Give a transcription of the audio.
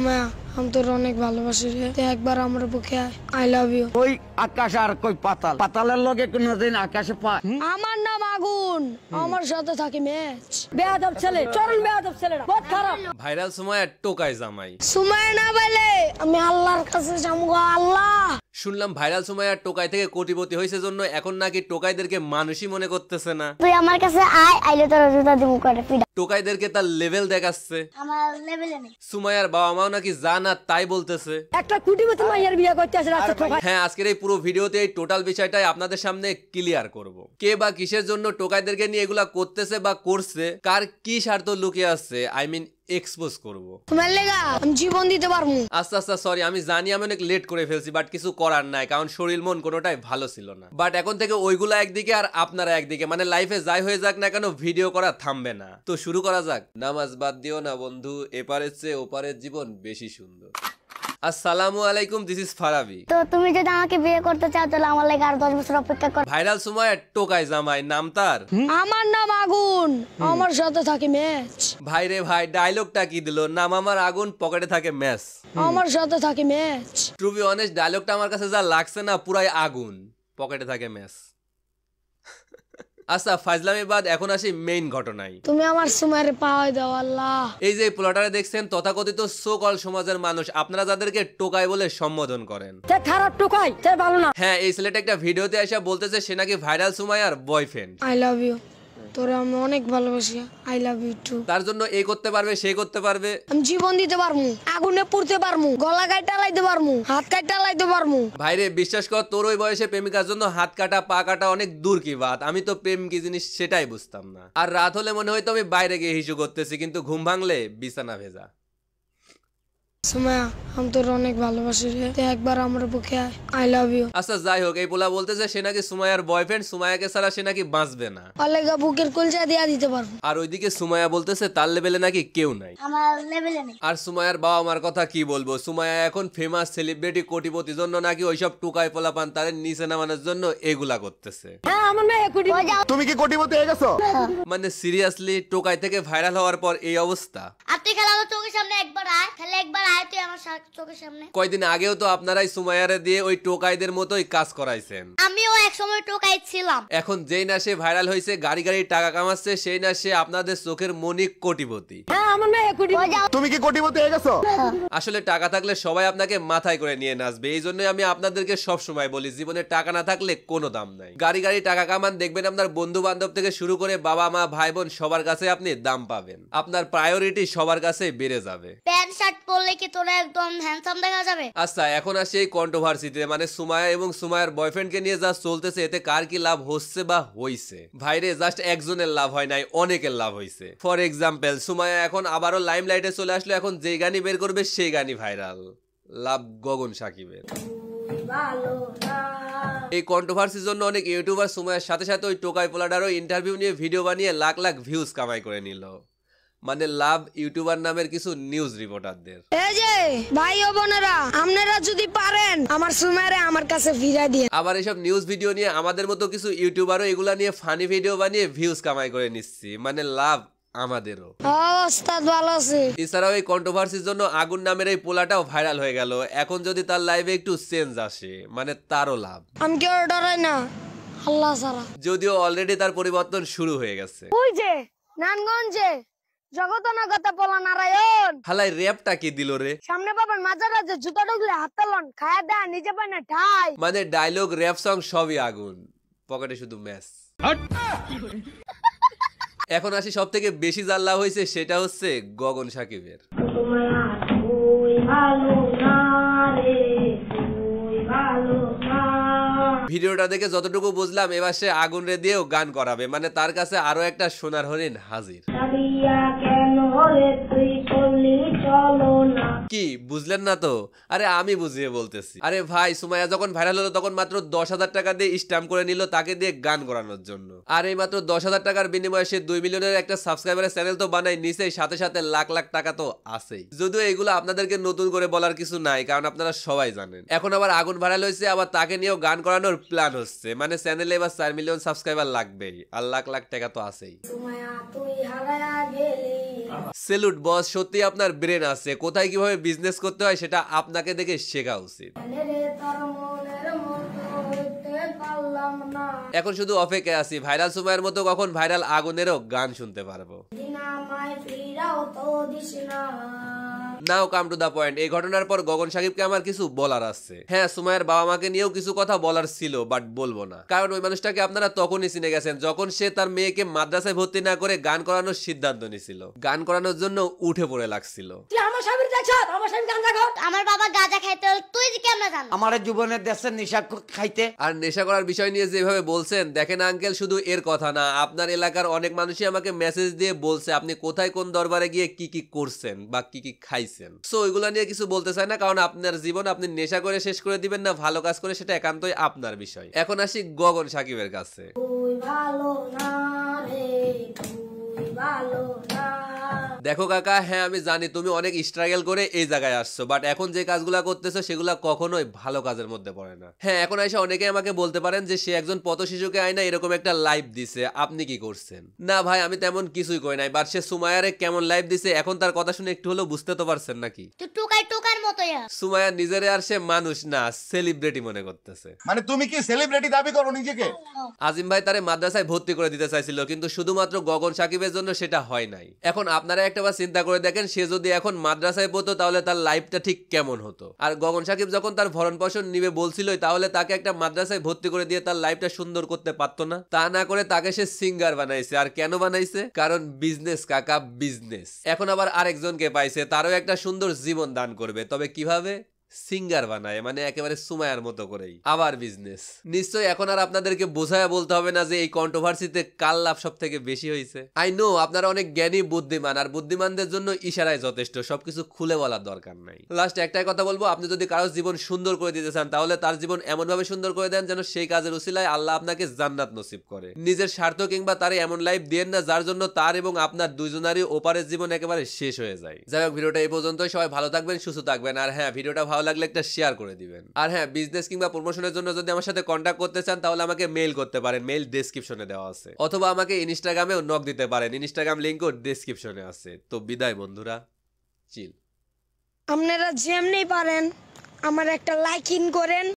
什么呀？আমি তোর অনেক ভালোবাসি রে একবার আমার বুকে আই লাভ ইউ ওই আকাশ আর কই পাতাল পাতালের লগে কোনদিন আকাশে আমার নাম আগুন আমার সাথে থাকি ম্যাচ বেয়াদব ছেলে চরণ বেয়াদব ছেলেরা বহুত খারাপ ভাইরাল সময় টোকায় জামাই সময় না বলে আমি আল্লাহর কাছে আল্লাহ শুনলাম ভাইরাল সময় আর টোকাই থেকে কোটিপতি হয়েছে জন্য এখন নাকি টোকাইদেরকে মানুষই মনে করতেছে না তুই আমার কাছে আয় আইলে তোর দিব করে টোকাইদেরকে তার লেভেল দেখাচ্ছে আমার লেভেলে নেই সুমাইয়ার বাবা মাও নাকি যা না তাই বলতেছে একটা কুটিপতি মাইয়ার বিয়ে করতে আসে রাস্তা ঠকায় হ্যাঁ আজকের এই পুরো ভিডিওতে এই টোটাল বিষয়টাই আপনাদের সামনে ক্লিয়ার করব কে বা কিসের জন্য টোকাইদেরকে নিয়ে এগুলা করতেছে বা করছে কার কি স্বার্থ লুকিয়ে আসছে আই মিন এক্সপোজ করব জীবন দিতে পারবো সরি আমি জানি আমি অনেক লেট করে ফেলছি বাট কিছু করার নাই কারণ শরীর মন কোনোটাই ভালো ছিল না বাট এখন থেকে একদিকে আর আপনারা একদিকে মানে লাইফে যাই হয়ে যাক না কেন ভিডিও করা থামবে না তো শুরু করা যাক নামাজ বাদ দিও না বন্ধু এপারের চেয়ে ওপারের জীবন বেশি সুন্দর আসসালামু আলাইকুম দিস ইজ ফারাবি তো তুমি যদি আমাকে বিয়ে করতে চাও তাহলে আমার লাগে আর বছর অপেক্ষা ভাইরাল সময় টোকাই জামাই নাম তার আমার নাম আগুন আমার সাথে থাকে ম্যাচ ভাই রে ভাই ডায়লগটা কি দিল নাম আমার আগুন পকেটে থাকে ম্যাচ আমার সাথে থাকে ম্যাচ টু বি অনেস্ট ডায়লগটা আমার কাছে যা লাগছে না পুরাই আগুন পকেটে থাকে ম্যাচ আচ্ছা ফাজলামি বাদ এখন আসি মেইন ঘটনায় তুমি আমার সুমারে পাওয়াই দাও আল্লাহ এই যে প্লটারে দেখছেন তথাকথিত সো কল সমাজের মানুষ আপনারা যাদেরকে টোকাই বলে সম্বোধন করেন তে খারাপ টোকাই তে ভালো না হ্যাঁ এই ছেলেটা একটা ভিডিওতে এসে বলতেছে সে নাকি ভাইরাল সুমাইয়ার বয়ফ্রেন্ড আই লাভ ইউ তোরা আমি অনেক ভালোবাসি আই লাভ ইউ টু তার জন্য এই করতে পারবে সে করতে পারবে আমি জীবন দিতে পারমু আগুনে পুড়তে পারমু গলা কাটা লাইতে পারমু হাত কাটা লাইতে পারমু ভাইরে বিশ্বাস কর তোর ওই বয়সে প্রেমিকার জন্য হাত কাটা পা কাটা অনেক দূর কি বাত আমি তো প্রেম কি জিনিস সেটাই বুঝতাম না আর রাত হলে মনে হয়তো আমি বাইরে গিয়ে হিসু করতেছি কিন্তু ঘুম ভাঙলে বিছানা ভেজা আচ্ছা, তার লেভেলে নাকি কেউ কথা কি বলবো এখন ফেমাস সেলিব্রিটি কোটিপতি জন্য নাকি ওইসব টুকাই পোলা পান তাদের নিচে নামানোর জন্য এগুলা করতেছে হ্যাঁ, তুমি কি কোটিপতি হয়ে গেছো হ্যাঁ। মানে সিরিয়াসলি টোকাই থেকে ভাইরাল হওয়ার পর এই অবস্থা চোখের সামনে একবার একবার আয়াতে আমার চোখের সামনে কয়দিন আগেও তো আপনারাই সুমাইয়ারে দিয়ে ওই টোকাইদের মতোই কাজ করাইছেন আমিও এক সময় টোকাই ছিলাম এখন যেই না সে ভাইরাল হয়েছে গাড়ি গাড়ি টাকা কামাচ্ছে সেই না সে আপনাদের চোখের মনিক কোটিপতি হ্যাঁ, তুমি কি কোটিপতি হয়ে গেছো আসলে টাকা থাকলে সবাই আপনাকে মাথায় করে নিয়ে নাচবে এই জন্যই আমি আপনাদেরকে সব সময় বলি জীবনে টাকা না থাকলে কোনো দাম নাই গাড়ি গাড়ি টাকা কামান দেখবেন আপনার বন্ধু বান্ধব থেকে শুরু করে বাবা মা ভাই বোন সবার কাছে আপনি দাম পাবেন আপনার প্রায়োরিটি সবার কাছে বেড়ে যাবে প্যান্ট শার্ট পরলে কি তোরা একদম হ্যান্ডসাম দেখা যাবে আচ্ছা এখন আসি এই কন্ট্রোভার্সিতে মানে সুমায়া এবং সুমায়ার বয়ফ্রেন্ডকে নিয়ে যা চলতেছে এতে কার কি লাভ হচ্ছে বা হইছে ভাইরে জাস্ট একজনের লাভ হয় নাই অনেকের লাভ হইছে ফর এক্সাম্পল সুমায়া এখন আবারও লাইমলাইটে চলে আসলো এখন যে গানই বের করবে সেই গানই ভাইরাল লাভ গগন সাকিবের এই কন্ট্রোভার্সির জন্য অনেক ইউটিউবার সময়ের সাথে সাথে ওই টোকাই পোলাডারও ইন্টারভিউ নিয়ে ভিডিও বানিয়ে লাখ লাখ ভিউজ কামাই করে নিল মানে লাভ ইউটিউবার নামের কিছু নিউজ রিপোর্টারদের এই যে ভাই ও বোনেরা আপনারা যদি পারেন আমার সুমারে আমার কাছে ফিরা দিয়ে আবার এসব নিউজ ভিডিও নিয়ে আমাদের মতো কিছু ইউটিউবারও এগুলা নিয়ে ফানি ভিডিও বানিয়ে ভিউজ কামাই করে নিচ্ছি মানে লাভ আমাদেরও ভালো এছাড়াও এই কন্ট্রোভার্সির জন্য আগুন নামের এই পোলাটাও ভাইরাল হয়ে গেল এখন যদি তার লাইভে একটু চেঞ্জ আসে মানে তারও লাভ আমি না আল্লাহ সারা যদিও অলরেডি তার পরিবর্তন শুরু হয়ে গেছে ওই যে নানগঞ্জে জগতনগত হালাই র্যাপটা কি দিল রে সামনে মাঝে জুতা ঢুকলে হাত তলন খায়া দেয়া নিজে বানে ঠাই মানে ডায়লগ র্যাপ সং সবই আগুন পকেটে শুধু এখন আসি সব থেকে বেশি জাল্লা হয়েছে সেটা হচ্ছে গগন সাকিবের তোমার ভিডিওটা দেখে যতটুকু বুঝলাম এবার সে আগুন রে দিয়েও গান করাবে মানে তার কাছে আরো একটা সোনার হরিণ হাজির চলো কি বুঝলেন না তো আরে আমি বুঝিয়ে বলতেছি আরে ভাই সুমাইয়া যখন ভাইরাল হলো তখন মাত্র দশ হাজার টাকা দিয়ে স্ট্যাম্প করে নিল তাকে দিয়ে গান করানোর জন্য আর এই মাত্র দশ হাজার টাকার বিনিময়ে সে দুই মিলিয়নের একটা সাবস্ক্রাইবারের চ্যানেল তো বানায় নিচে সাথে সাথে লাখ লাখ টাকা তো আছেই যদিও এগুলো আপনাদেরকে নতুন করে বলার কিছু নাই কারণ আপনারা সবাই জানেন এখন আবার আগুন ভাইরাল হয়েছে আবার তাকে নিয়েও গান করানোর প্ল্যান হচ্ছে মানে চ্যানেলে এবার চার মিলিয়ন সাবস্ক্রাইবার লাগবেই আর লাখ লাখ টাকা তো আছেই সেলুট বস সত্যি আপনার ব্রেন আছে কোথায় কিভাবে বিজনেস করতে হয় সেটা আপনাকে দেখে শেখা উচিত এখন শুধু অফেকে আছি ভাইরাল সময়ের মতো কখন ভাইরাল আগুনেরও গান শুনতে পারবো now come to the point এই ঘটনার পর গগন সাকিবকে আমার কিছু বলার আছে হ্যাঁ সুমায়ের বাবা মাকে নিয়েও কিছু কথা বলার ছিল বাট বলবো না কারণ ওই মানুষটাকে আপনারা তখনই চিনে গেছেন যখন সে তার মেয়েকে মাদ্রাসায় ভর্তি না করে গান করানোর সিদ্ধান্ত নিয়েছিল গান করানোর জন্য উঠে পড়ে লাগছিল স্বামীর দেখছ আমার স্বামী গাঁজা খাও আমার বাবা গাঁজা খাইতে তুই কেমন জান আমার জীবনের দেশে নেশা খাইতে আর নেশা করার বিষয় নিয়ে যেভাবে বলছেন দেখেন আঙ্কেল শুধু এর কথা না আপনার এলাকার অনেক মানুষই আমাকে মেসেজ দিয়ে বলছে আপনি কোথায় কোন দরবারে গিয়ে কি কি করছেন বা কি কি খাইছেন সো ওইগুলো নিয়ে কিছু বলতে চাই না কারণ আপনার জীবন আপনি নেশা করে শেষ করে দিবেন না ভালো কাজ করে সেটা একান্তই আপনার বিষয় এখন আসি গগন সাকিবের কাছে ভালো না রে ভালো না দেখো কাকা হ্যাঁ আমি জানি তুমি অনেক স্ট্রাগল করে এই জায়গায় আসছো বাট এখন যে কাজগুলো করতেছো সেগুলো কখনোই ভালো কাজের মধ্যে পড়ে না হ্যাঁ এখন এসে অনেকে আমাকে বলতে পারেন যে সে একজন পথ শিশুকে আয়না এরকম একটা লাইফ দিছে আপনি কি করছেন না ভাই আমি তেমন কিছুই করি নাই বাট সে সুমায়ারে কেমন লাইফ দিছে এখন তার কথা শুনে একটু হলেও বুঝতে তো পারছেন নাকি টুকাই টুকার মতোই সুমাইয়া নিজেরে আর সে মানুষ না সেলিব্রিটি মনে করতেছে মানে তুমি কি সেলিব্রিটি দাবি করো নিজেকে আজিম ভাই তারে মাদ্রাসায় ভর্তি করে দিতে চাইছিল কিন্তু শুধুমাত্র গগন সাকিবের জন্য সেটা হয় নাই এখন আপনারা একটা বার চিন্তা করে দেখেন সে যদি এখন মাদ্রাসায় পড়তো তাহলে তার লাইফটা ঠিক কেমন হতো আর গগন সাকিব যখন তার ভরণ পোষণ নিবে বলছিলই তাহলে তাকে একটা মাদ্রাসায় ভর্তি করে দিয়ে তার লাইফটা সুন্দর করতে পারতো না তা না করে তাকে সে সিঙ্গার বানাইছে আর কেন বানাইছে কারণ বিজনেস কাকা বিজনেস এখন আবার আরেকজনকে পাইছে তারও একটা সুন্দর জীবন দান করবে তবে kifabe সিঙ্গার বানায় মানে একেবারে সুমায়ার মতো করেই আবার বিজনেস নিশ্চয়ই এখন আর আপনাদেরকে বোঝায় বলতে হবে না যে এই কন্ট্রোভার্সিতে কাল লাভ সব থেকে বেশি হয়েছে আই নো আপনারা অনেক জ্ঞানী বুদ্ধিমান আর বুদ্ধিমানদের জন্য ইশারায় যথেষ্ট সবকিছু খুলে বলার দরকার নাই লাস্ট একটাই কথা বলবো আপনি যদি কারোর জীবন সুন্দর করে দিতে চান তাহলে তার জীবন এমনভাবে সুন্দর করে দেন যেন সেই কাজের উচিলায় আল্লাহ আপনাকে জান্নাত নসিব করে নিজের স্বার্থ কিংবা তার এমন লাইফ দিয়ে না যার জন্য তার এবং আপনার দুজনারই ওপারের জীবন একেবারে শেষ হয়ে যায় যাই হোক ভিডিওটা এই পর্যন্তই সবাই ভালো থাকবেন সুস্থ থাকবেন আর হ্যাঁ ভিডিওটা ভালো ভালো লাগলে একটা শেয়ার করে দিবেন আর হ্যাঁ বিজনেস কিংবা প্রমোশনের জন্য যদি আমার সাথে কন্ট্যাক্ট করতে চান তাহলে আমাকে মেল করতে পারেন মেল ডেসক্রিপশনে দেওয়া আছে অথবা আমাকে ইনস্টাগ্রামেও নক দিতে পারেন ইনস্টাগ্রাম লিঙ্কও ডেসক্রিপশনে আছে তো বিদায় বন্ধুরা চিল আপনারা যেমনি পারেন আমার একটা লাইক ইন করেন